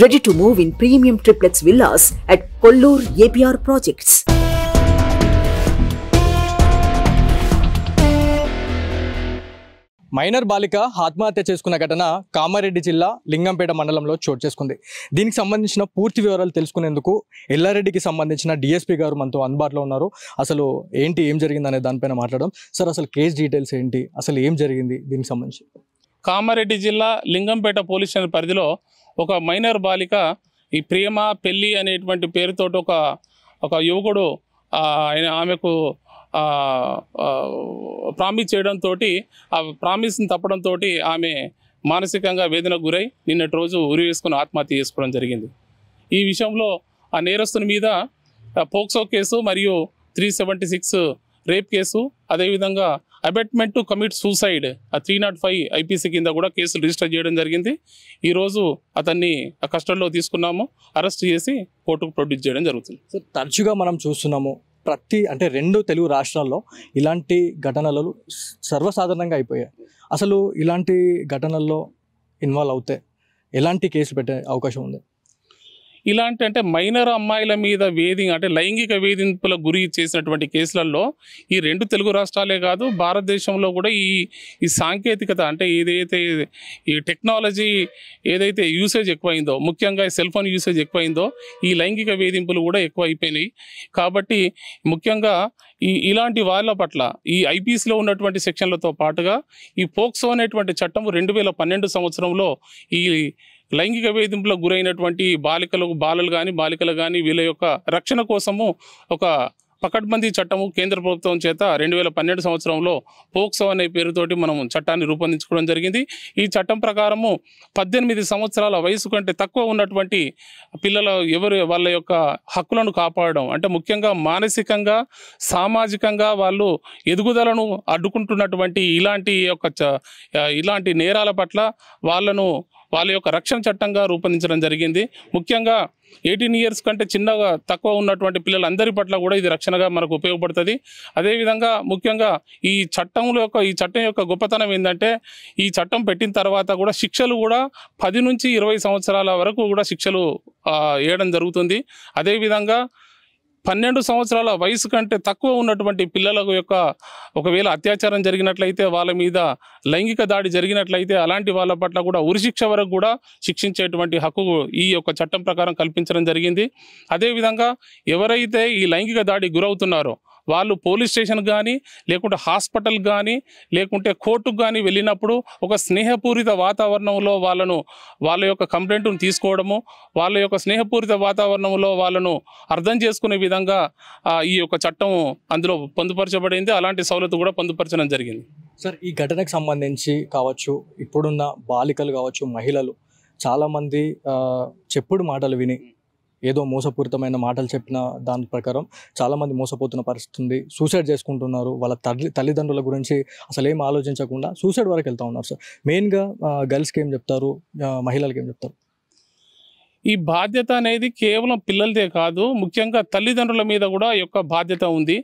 ready to move in premium triplex villas at Kollur APR projects. Minor బాలిక ఆత్మహత్య చేసుకున్న ఘటన కామారెడ్డి జిల్లా లింగంపేట మండలంలో చోటు చేసుకుంది దీనికి సంబంధించిన పూర్తి వివరాలు తెలుసుకునేందుకు ఎల్లారెడ్డికి సంబంధించిన డిఎస్పీ గారు మనతో అందుబాటులో ఉన్నారు అసలు ఏంటి ఏం జరిగింది అనే దానిపైన మాట్లాడడం సార్ అసలు కేసు డీటెయిల్స్ ఏంటి అసలు ఏం జరిగింది దీనికి సంబంధించి కామారెడ్డి జిల్లా లింగంపేట పోలీస్ స్టేషన్ పరిధిలో ఒక మైనర్ బాలిక ఈ ప్రేమ పెళ్ళి అనేటువంటి పేరుతో ఒక ఒక యువకుడు ఆయన ఆమెకు ప్రామిస్ చేయడంతో ఆ ప్రామిస్ని తప్పడంతో ఆమె మానసికంగా వేదనకు గురై నిన్నటి రోజు ఉరి వేసుకుని ఆత్మహత్య చేసుకోవడం జరిగింది ఈ విషయంలో ఆ నేరస్తుని మీద పోక్సో కేసు మరియు three seventy six rape case అదేవిధంగా అబెట్మెంట్ టు కమిట్ సూసైడ్ ఆ త్రీ నాట్ ఫైవ్ ఐపీసీ కింద కూడా కేసు రిజిస్టర్ చేయడం జరిగింది ఈరోజు అతన్ని కస్టడీలో తీసుకున్నాము అరెస్ట్ చేసి కోర్టుకు ప్రొడ్యూస్ చేయడం జరుగుతుంది సార్ తరచుగా మనం చూస్తున్నాము ప్రతి అంటే రెండు తెలుగు రాష్ట్రాల్లో ఇలాంటి ఘటనలు సర్వసాధారణంగా అయిపోయాయి అసలు ఇలాంటి ఘటనల్లో ఇన్వాల్వ్ అవుతే ఎలాంటి కేసు పెట్టే అవకాశం ఉంది ఇలాంటి అంటే మైనర్ అమ్మాయిల మీద వేధింగ్ అంటే లైంగిక వేధింపుల గురి చేసినటువంటి కేసులలో ఈ రెండు తెలుగు రాష్ట్రాలే కాదు భారతదేశంలో కూడా ఈ ఈ సాంకేతికత అంటే ఏదైతే ఈ టెక్నాలజీ ఏదైతే యూసేజ్ ఎక్కువైందో ముఖ్యంగా సెల్ ఫోన్ యూసేజ్ ఎక్కువైందో ఈ లైంగిక వేధింపులు కూడా ఎక్కువ కాబట్టి ముఖ్యంగా ఈ ఇలాంటి వాళ్ళ పట్ల ఈ ఐపీసీలో ఉన్నటువంటి సెక్షన్లతో పాటుగా ఈ పోక్సో అనేటువంటి చట్టం రెండు వేల పన్నెండు సంవత్సరంలో ఈ లైంగిక వేధింపులకు గురైనటువంటి బాలికలకు బాలలు కానీ బాలికలు కానీ వీళ్ళ యొక్క రక్షణ కోసము ఒక పకడ్బందీ చట్టము కేంద్ర ప్రభుత్వం చేత రెండు వేల పన్నెండు సంవత్సరంలో పోక్సో అనే పేరుతోటి మనం చట్టాన్ని రూపొందించుకోవడం జరిగింది ఈ చట్టం ప్రకారము పద్దెనిమిది సంవత్సరాల వయసు కంటే తక్కువ ఉన్నటువంటి పిల్లల ఎవరు వాళ్ళ యొక్క హక్కులను కాపాడడం అంటే ముఖ్యంగా మానసికంగా సామాజికంగా వాళ్ళు ఎదుగుదలను అడ్డుకుంటున్నటువంటి ఇలాంటి యొక్క ఇలాంటి నేరాల పట్ల వాళ్ళను వాళ్ళ యొక్క రక్షణ చట్టంగా రూపొందించడం జరిగింది ముఖ్యంగా ఎయిటీన్ ఇయర్స్ కంటే చిన్నగా తక్కువ ఉన్నటువంటి పిల్లలందరి పట్ల కూడా ఇది రక్షణగా మనకు ఉపయోగపడుతుంది అదేవిధంగా ముఖ్యంగా ఈ చట్టంలో యొక్క ఈ చట్టం యొక్క గొప్పతనం ఏంటంటే ఈ చట్టం పెట్టిన తర్వాత కూడా శిక్షలు కూడా పది నుంచి ఇరవై సంవత్సరాల వరకు కూడా శిక్షలు వేయడం జరుగుతుంది అదేవిధంగా పన్నెండు సంవత్సరాల వయసు కంటే తక్కువ ఉన్నటువంటి పిల్లల యొక్క ఒకవేళ అత్యాచారం జరిగినట్లయితే వాళ్ళ మీద లైంగిక దాడి జరిగినట్లయితే అలాంటి వాళ్ళ పట్ల కూడా ఉరిశిక్ష వరకు కూడా శిక్షించేటువంటి హక్కు ఈ యొక్క చట్టం ప్రకారం కల్పించడం జరిగింది అదేవిధంగా ఎవరైతే ఈ లైంగిక దాడి గురవుతున్నారో వాళ్ళు పోలీస్ స్టేషన్ కానీ లేకుంటే హాస్పిటల్ కానీ లేకుంటే కోర్టుకు కానీ వెళ్ళినప్పుడు ఒక స్నేహపూరిత వాతావరణంలో వాళ్ళను వాళ్ళ యొక్క కంప్లైంట్ను తీసుకోవడము వాళ్ళ యొక్క స్నేహపూరిత వాతావరణంలో వాళ్ళను అర్థం చేసుకునే విధంగా ఈ యొక్క చట్టం అందులో పొందుపరచబడింది అలాంటి సౌలత్ కూడా పొందుపరచడం జరిగింది సార్ ఈ ఘటనకు సంబంధించి కావచ్చు ఇప్పుడున్న బాలికలు కావచ్చు మహిళలు చాలామంది చెప్పుడు మాటలు విని ఏదో మోసపూరితమైన మాటలు చెప్పిన దాని ప్రకారం చాలామంది మోసపోతున్న పరిస్థితి ఉంది సూసైడ్ చేసుకుంటున్నారు వాళ్ళ తల్లి తల్లిదండ్రుల గురించి అసలు ఏం ఆలోచించకుండా సూసైడ్ వరకు వెళ్తూ ఉన్నారు సార్ మెయిన్గా గర్ల్స్కి ఏం చెప్తారు మహిళలకి ఏం చెప్తారు ఈ బాధ్యత అనేది కేవలం పిల్లలదే కాదు ముఖ్యంగా తల్లిదండ్రుల మీద కూడా యొక్క బాధ్యత ఉంది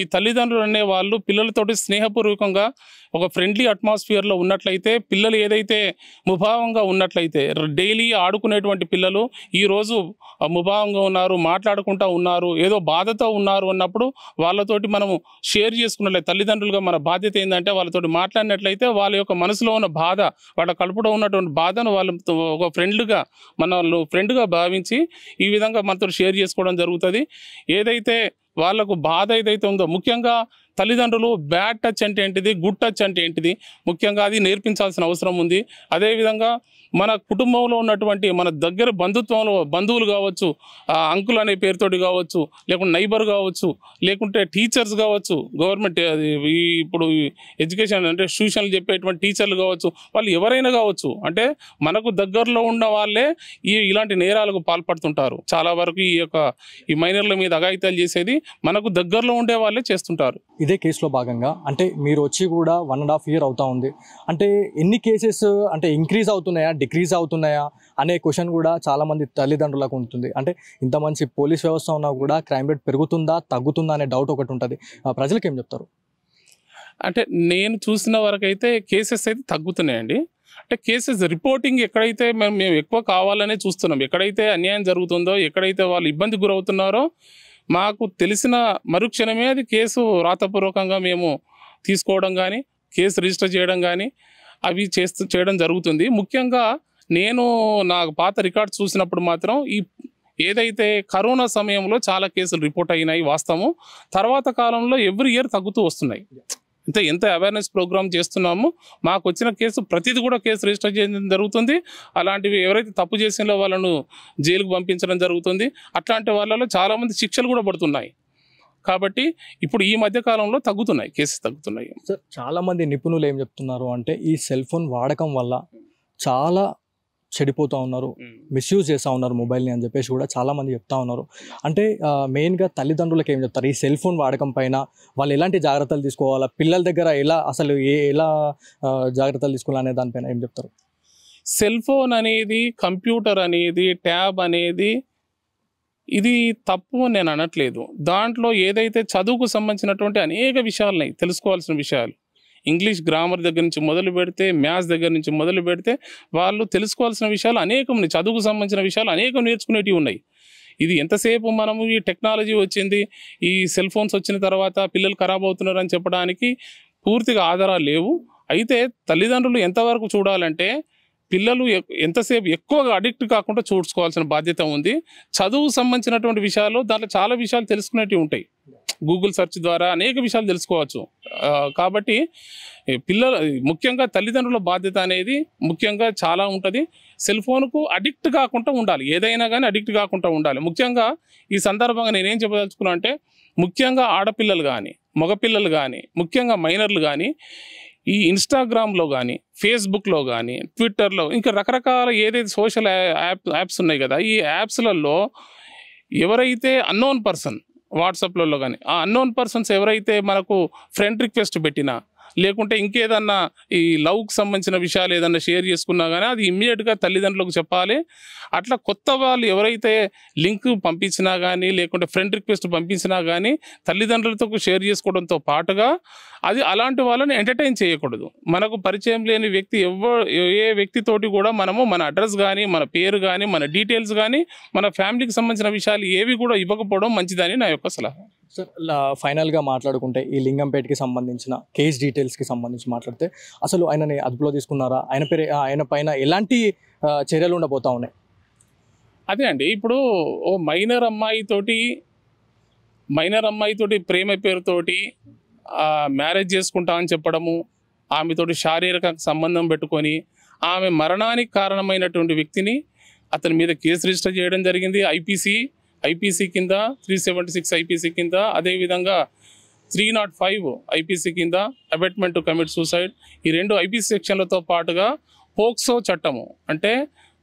ఈ తల్లిదండ్రులు అనే వాళ్ళు పిల్లలతోటి స్నేహపూర్వకంగా ఒక ఫ్రెండ్లీ అట్మాస్ఫియర్లో ఉన్నట్లయితే పిల్లలు ఏదైతే ముభావంగా ఉన్నట్లయితే డైలీ ఆడుకునేటువంటి పిల్లలు ఈరోజు ముభావంగా ఉన్నారు మాట్లాడుకుంటూ ఉన్నారు ఏదో బాధతో ఉన్నారు అన్నప్పుడు వాళ్ళతోటి మనము షేర్ చేసుకున్నట్లయితే తల్లిదండ్రులుగా మన బాధ్యత ఏంటంటే వాళ్ళతోటి మాట్లాడినట్లయితే వాళ్ళ యొక్క మనసులో ఉన్న బాధ వాళ్ళ కడుపులో ఉన్నటువంటి బాధను వాళ్ళు ఒక ఫ్రెండ్లుగా మన ఫ్రెండ్ ఫ్రెండ్గా భావించి ఈ విధంగా మనతో షేర్ చేసుకోవడం జరుగుతుంది ఏదైతే వాళ్లకు బాధ ఏదైతే ఉందో ముఖ్యంగా తల్లిదండ్రులు బ్యాడ్ టచ్ అంటే ఏంటిది గుడ్ టచ్ అంటే ఏంటిది ముఖ్యంగా అది నేర్పించాల్సిన అవసరం ఉంది అదేవిధంగా మన కుటుంబంలో ఉన్నటువంటి మన దగ్గర బంధుత్వంలో బంధువులు కావచ్చు అంకుల్ అనే పేరుతోటి కావచ్చు లేకుంటే నైబర్ కావచ్చు లేకుంటే టీచర్స్ కావచ్చు గవర్నమెంట్ ఇప్పుడు ఎడ్యుకేషన్ అంటే ట్యూషన్లు చెప్పేటువంటి టీచర్లు కావచ్చు వాళ్ళు ఎవరైనా కావచ్చు అంటే మనకు దగ్గరలో ఉన్న వాళ్ళే ఈ ఇలాంటి నేరాలకు పాల్పడుతుంటారు చాలా వరకు ఈ యొక్క ఈ మైనర్ల మీద అగాయితాలు చేసేది మనకు దగ్గరలో ఉండే వాళ్ళే చేస్తుంటారు ఇదే కేసులో భాగంగా అంటే మీరు వచ్చి కూడా వన్ అండ్ హాఫ్ ఇయర్ అవుతా ఉంది అంటే ఎన్ని కేసెస్ అంటే ఇంక్రీజ్ అవుతున్నాయా డిక్రీజ్ అవుతున్నాయా అనే క్వశ్చన్ కూడా చాలామంది తల్లిదండ్రులకు ఉంటుంది అంటే ఇంత మంచి పోలీస్ వ్యవస్థ ఉన్నా కూడా క్రైమ్ రేట్ పెరుగుతుందా తగ్గుతుందా అనే డౌట్ ఒకటి ఉంటుంది ప్రజలకు ఏం చెప్తారు అంటే నేను చూసిన వరకు అయితే కేసెస్ అయితే తగ్గుతున్నాయండి అంటే కేసెస్ రిపోర్టింగ్ ఎక్కడైతే మేము మేము ఎక్కువ కావాలనే చూస్తున్నాం ఎక్కడైతే అన్యాయం జరుగుతుందో ఎక్కడైతే వాళ్ళు ఇబ్బంది గురవుతున్నారో మాకు తెలిసిన మరుక్షణమే అది కేసు రాతపూర్వకంగా మేము తీసుకోవడం కానీ కేసు రిజిస్టర్ చేయడం కానీ అవి చేస్తూ చేయడం జరుగుతుంది ముఖ్యంగా నేను నా పాత రికార్డ్స్ చూసినప్పుడు మాత్రం ఈ ఏదైతే కరోనా సమయంలో చాలా కేసులు రిపోర్ట్ అయినాయి వాస్తవం తర్వాత కాలంలో ఎవ్రీ ఇయర్ తగ్గుతూ వస్తున్నాయి అంటే ఎంత అవేర్నెస్ ప్రోగ్రామ్ చేస్తున్నామో మాకు వచ్చిన కేసు ప్రతిదీ కూడా కేసు రిజిస్టర్ చేయడం జరుగుతుంది అలాంటివి ఎవరైతే తప్పు చేసినో వాళ్ళను జైలుకు పంపించడం జరుగుతుంది అట్లాంటి వాళ్ళలో చాలామంది శిక్షలు కూడా పడుతున్నాయి కాబట్టి ఇప్పుడు ఈ మధ్య కాలంలో తగ్గుతున్నాయి కేసెస్ తగ్గుతున్నాయి సార్ చాలామంది నిపుణులు ఏం చెప్తున్నారు అంటే ఈ సెల్ ఫోన్ వాడకం వల్ల చాలా చెడిపోతూ ఉన్నారు మిస్యూజ్ చేస్తూ ఉన్నారు మొబైల్ని అని చెప్పేసి కూడా చాలామంది చెప్తా ఉన్నారు అంటే మెయిన్గా తల్లిదండ్రులకు ఏం చెప్తారు ఈ సెల్ ఫోన్ వాడకం పైన వాళ్ళు ఎలాంటి జాగ్రత్తలు తీసుకోవాలా పిల్లల దగ్గర ఎలా అసలు ఏ ఎలా జాగ్రత్తలు తీసుకోవాలనే దానిపైన ఏం చెప్తారు సెల్ ఫోన్ అనేది కంప్యూటర్ అనేది ట్యాబ్ అనేది ఇది తప్పు నేను అనట్లేదు దాంట్లో ఏదైతే చదువుకు సంబంధించినటువంటి అనేక విషయాలని తెలుసుకోవాల్సిన విషయాలు ఇంగ్లీష్ గ్రామర్ దగ్గర నుంచి మొదలు పెడితే మ్యాథ్స్ దగ్గర నుంచి మొదలు పెడితే వాళ్ళు తెలుసుకోవాల్సిన విషయాలు అనేకం చదువుకు సంబంధించిన విషయాలు అనేకం నేర్చుకునేటివి ఉన్నాయి ఇది ఎంతసేపు మనము ఈ టెక్నాలజీ వచ్చింది ఈ సెల్ ఫోన్స్ వచ్చిన తర్వాత పిల్లలు ఖరాబ్ అవుతున్నారు అని చెప్పడానికి పూర్తిగా ఆధారాలు లేవు అయితే తల్లిదండ్రులు ఎంతవరకు చూడాలంటే పిల్లలు ఎంతసేపు ఎక్కువగా అడిక్ట్ కాకుండా చూసుకోవాల్సిన బాధ్యత ఉంది చదువు సంబంధించినటువంటి విషయాలు దాంట్లో చాలా విషయాలు తెలుసుకునేవి ఉంటాయి గూగుల్ సెర్చ్ ద్వారా అనేక విషయాలు తెలుసుకోవచ్చు కాబట్టి పిల్లలు ముఖ్యంగా తల్లిదండ్రుల బాధ్యత అనేది ముఖ్యంగా చాలా ఉంటుంది సెల్ ఫోన్కు అడిక్ట్ కాకుండా ఉండాలి ఏదైనా కానీ అడిక్ట్ కాకుండా ఉండాలి ముఖ్యంగా ఈ సందర్భంగా నేనేం చెప్పదలుచుకున్నా అంటే ముఖ్యంగా ఆడపిల్లలు కానీ మగపిల్లలు కానీ ముఖ్యంగా మైనర్లు కానీ ఈ ఇన్స్టాగ్రామ్లో కానీ ఫేస్బుక్లో కానీ ట్విట్టర్లో ఇంకా రకరకాల ఏదైతే సోషల్ యాప్ యాప్స్ ఉన్నాయి కదా ఈ యాప్స్లలో ఎవరైతే అన్నోన్ పర్సన్ వాట్సాప్లలో కానీ ఆ అన్నోన్ పర్సన్స్ ఎవరైతే మనకు ఫ్రెండ్ రిక్వెస్ట్ పెట్టినా లేకుంటే ఇంకేదన్నా ఈ లవ్కి సంబంధించిన విషయాలు ఏదన్నా షేర్ చేసుకున్నా కానీ అది ఇమ్మీడియట్గా తల్లిదండ్రులకు చెప్పాలి అట్లా కొత్త వాళ్ళు ఎవరైతే లింక్ పంపించినా కానీ లేకుంటే ఫ్రెండ్ రిక్వెస్ట్ పంపించినా కానీ తల్లిదండ్రులతో షేర్ చేసుకోవడంతో పాటుగా అది అలాంటి వాళ్ళని ఎంటర్టైన్ చేయకూడదు మనకు పరిచయం లేని వ్యక్తి ఎవ ఏ వ్యక్తితోటి కూడా మనము మన అడ్రస్ కానీ మన పేరు కానీ మన డీటెయిల్స్ కానీ మన ఫ్యామిలీకి సంబంధించిన విషయాలు ఏవి కూడా ఇవ్వకపోవడం మంచిదని నా యొక్క సలహా సార్ ఫైనల్గా మాట్లాడుకుంటే ఈ లింగంపేటకి సంబంధించిన కేస్ డీటెయిల్స్కి సంబంధించి మాట్లాడితే అసలు ఆయనని అదుపులో తీసుకున్నారా ఆయన పేరు ఆయన పైన ఎలాంటి చర్యలు ఉండబోతా ఉన్నాయి అదే అండి ఇప్పుడు ఓ మైనర్ అమ్మాయితోటి మైనర్ అమ్మాయితోటి ప్రేమ పేరుతోటి మ్యారేజ్ చేసుకుంటామని చెప్పడము ఆమెతోటి శారీరక సంబంధం పెట్టుకొని ఆమె మరణానికి కారణమైనటువంటి వ్యక్తిని అతని మీద కేసు రిజిస్టర్ చేయడం జరిగింది ఐపీసీ ఐపీసీ కింద త్రీ సెవెంటీ సిక్స్ ఐపీసీ కింద అదేవిధంగా త్రీ నాట్ ఫైవ్ ఐపీసీ కింద అబెట్మెంట్ టు కమిట్ సూసైడ్ ఈ రెండు ఐపీసీ సెక్షన్లతో పాటుగా పోక్సో చట్టము అంటే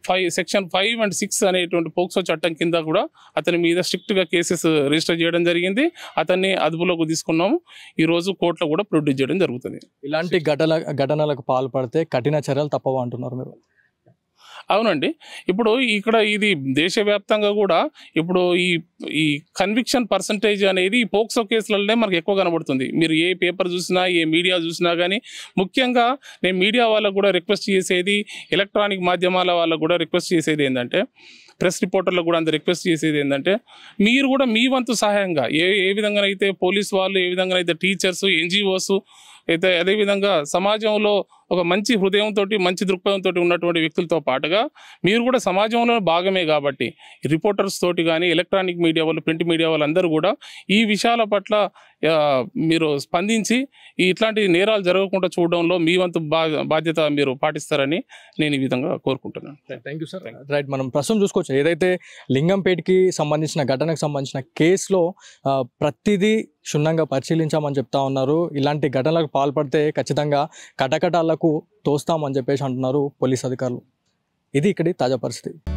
five section five and six అనేటువంటి పోక్సో చట్టం కింద కూడా అతని మీద స్ట్రిక్ట్గా కేసెస్ రిజిస్టర్ చేయడం జరిగింది అతన్ని అదుపులోకి తీసుకున్నాము ఈరోజు కోర్టులో కూడా ప్రొడ్యూస్ చేయడం జరుగుతుంది ఇలాంటి ఘటన ఘటనలకు పాల్పడితే కఠిన చర్యలు తప్పవా అంటున్నారు మీరు అవునండి ఇప్పుడు ఇక్కడ ఇది దేశవ్యాప్తంగా కూడా ఇప్పుడు ఈ ఈ కన్విక్షన్ పర్సంటేజ్ అనేది ఈ పోక్సో కేసులలోనే మనకు ఎక్కువ కనబడుతుంది మీరు ఏ పేపర్ చూసినా ఏ మీడియా చూసినా కానీ ముఖ్యంగా నేను మీడియా వాళ్ళకు కూడా రిక్వెస్ట్ చేసేది ఎలక్ట్రానిక్ మాధ్యమాల వాళ్ళకు కూడా రిక్వెస్ట్ చేసేది ఏంటంటే ప్రెస్ రిపోర్టర్లకు కూడా అంత రిక్వెస్ట్ చేసేది ఏంటంటే మీరు కూడా మీ వంతు సహాయంగా ఏ ఏ విధంగానైతే పోలీస్ వాళ్ళు ఏ విధంగా అయితే టీచర్స్ ఎన్జిఓస్ అయితే అదేవిధంగా సమాజంలో ఒక మంచి హృదయంతో మంచి దృక్పథంతో ఉన్నటువంటి వ్యక్తులతో పాటుగా మీరు కూడా సమాజంలో భాగమే కాబట్టి రిపోర్టర్స్ తోటి కానీ ఎలక్ట్రానిక్ మీడియా వాళ్ళు ప్రింట్ మీడియా వాళ్ళందరూ కూడా ఈ విషయాల పట్ల మీరు స్పందించి ఇట్లాంటి నేరాలు జరగకుండా చూడడంలో మీ వంతు బాధ్యత మీరు పాటిస్తారని నేను ఈ విధంగా కోరుకుంటున్నాను థ్యాంక్ యూ సార్ రైట్ మనం ప్రస్తుతం చూసుకోవచ్చు ఏదైతే లింగంపేటకి సంబంధించిన ఘటనకు సంబంధించిన కేసులో ప్రతిదీ క్షుణ్ణంగా పరిశీలించామని చెప్తా ఉన్నారు ఇలాంటి ఘటనలకు పాల్పడితే ఖచ్చితంగా కటకటాల వరకు తోస్తామని చెప్పేసి అంటున్నారు పోలీస్ అధికారులు ఇది ఇక్కడి తాజా పరిస్థితి